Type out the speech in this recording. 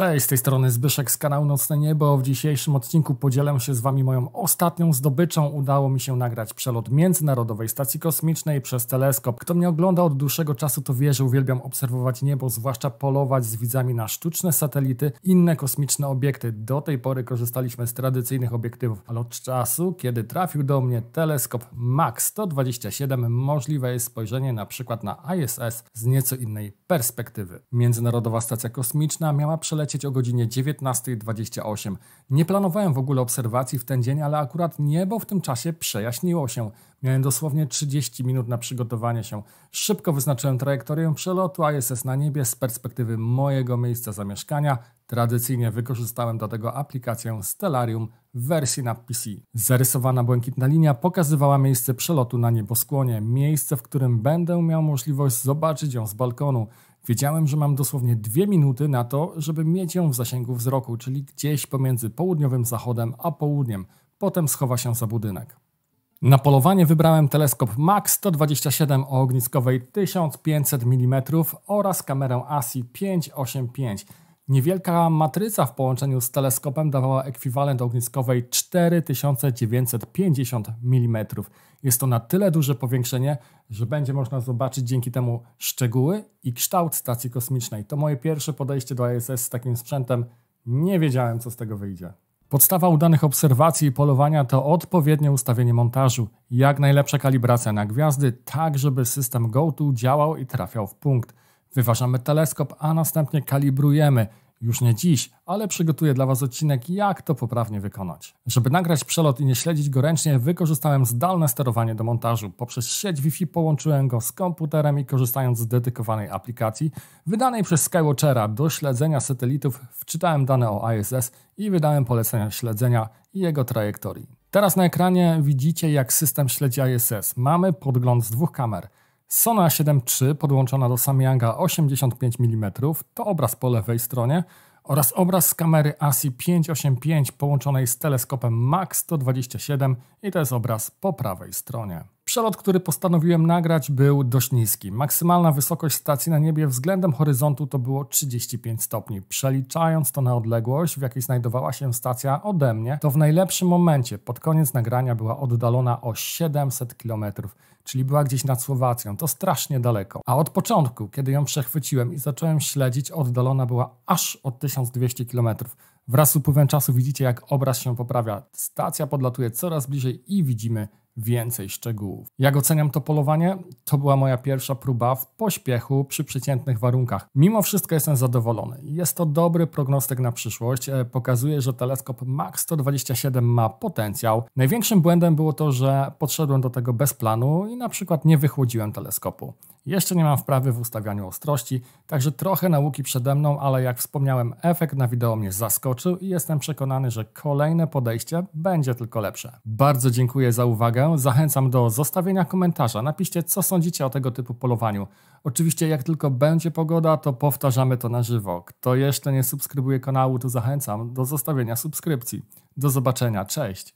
Cześć, z tej strony Zbyszek z kanału Nocne Niebo. W dzisiejszym odcinku podzielę się z Wami moją ostatnią zdobyczą. Udało mi się nagrać przelot Międzynarodowej Stacji Kosmicznej przez teleskop. Kto mnie ogląda od dłuższego czasu to wie, że uwielbiam obserwować niebo, zwłaszcza polować z widzami na sztuczne satelity, inne kosmiczne obiekty. Do tej pory korzystaliśmy z tradycyjnych obiektywów, ale od czasu, kiedy trafił do mnie teleskop MAX 127, możliwe jest spojrzenie na przykład na ISS z nieco innej perspektywy. Międzynarodowa Stacja Kosmiczna miała przelecieć o godzinie 19.28. Nie planowałem w ogóle obserwacji w ten dzień, ale akurat niebo w tym czasie przejaśniło się. Miałem dosłownie 30 minut na przygotowanie się. Szybko wyznaczyłem trajektorię przelotu ISS na niebie z perspektywy mojego miejsca zamieszkania. Tradycyjnie wykorzystałem do tego aplikację Stellarium w wersji na PC. Zarysowana błękitna linia pokazywała miejsce przelotu na nieboskłonie, miejsce, w którym będę miał możliwość zobaczyć ją z balkonu. Wiedziałem, że mam dosłownie dwie minuty na to, żeby mieć ją w zasięgu wzroku, czyli gdzieś pomiędzy południowym zachodem a południem. Potem schowa się za budynek. Na polowanie wybrałem teleskop MAX 127 o ogniskowej 1500 mm oraz kamerę ASI 585 Niewielka matryca w połączeniu z teleskopem dawała ekwiwalent ogniskowej 4950 mm. Jest to na tyle duże powiększenie, że będzie można zobaczyć dzięki temu szczegóły i kształt stacji kosmicznej. To moje pierwsze podejście do ISS z takim sprzętem. Nie wiedziałem, co z tego wyjdzie. Podstawa udanych obserwacji i polowania to odpowiednie ustawienie montażu, jak najlepsza kalibracja na gwiazdy, tak żeby system GoTo działał i trafiał w punkt. Wyważamy teleskop, a następnie kalibrujemy. Już nie dziś, ale przygotuję dla Was odcinek, jak to poprawnie wykonać. Żeby nagrać przelot i nie śledzić go ręcznie, wykorzystałem zdalne sterowanie do montażu. Poprzez sieć Wi-Fi połączyłem go z komputerem i korzystając z dedykowanej aplikacji wydanej przez Skywatchera do śledzenia satelitów, wczytałem dane o ISS i wydałem polecenia śledzenia i jego trajektorii. Teraz na ekranie widzicie, jak system śledzi ISS. Mamy podgląd z dwóch kamer – Sona 7.3 podłączona do Samyanga 85 mm to obraz po lewej stronie oraz obraz z kamery ASI 585 połączonej z teleskopem MAX 127 i to jest obraz po prawej stronie. Przelot, który postanowiłem nagrać, był dość niski. Maksymalna wysokość stacji na niebie względem horyzontu to było 35 stopni. Przeliczając to na odległość, w jakiej znajdowała się stacja ode mnie, to w najlepszym momencie pod koniec nagrania była oddalona o 700 km, czyli była gdzieś nad Słowacją. To strasznie daleko. A od początku, kiedy ją przechwyciłem i zacząłem śledzić, oddalona była aż o 1200 km. Wraz z upływem czasu widzicie, jak obraz się poprawia. Stacja podlatuje coraz bliżej i widzimy więcej szczegółów. Jak oceniam to polowanie? To była moja pierwsza próba w pośpiechu przy przeciętnych warunkach. Mimo wszystko jestem zadowolony. Jest to dobry prognostyk na przyszłość. E, pokazuje, że teleskop MAX 127 ma potencjał. Największym błędem było to, że podszedłem do tego bez planu i na przykład nie wychłodziłem teleskopu. Jeszcze nie mam wprawy w ustawianiu ostrości, także trochę nauki przede mną, ale jak wspomniałem, efekt na wideo mnie zaskoczył i jestem przekonany, że kolejne podejście będzie tylko lepsze. Bardzo dziękuję za uwagę, zachęcam do zostawienia komentarza, napiszcie co sądzicie o tego typu polowaniu. Oczywiście jak tylko będzie pogoda, to powtarzamy to na żywo. Kto jeszcze nie subskrybuje kanału, to zachęcam do zostawienia subskrypcji. Do zobaczenia, cześć!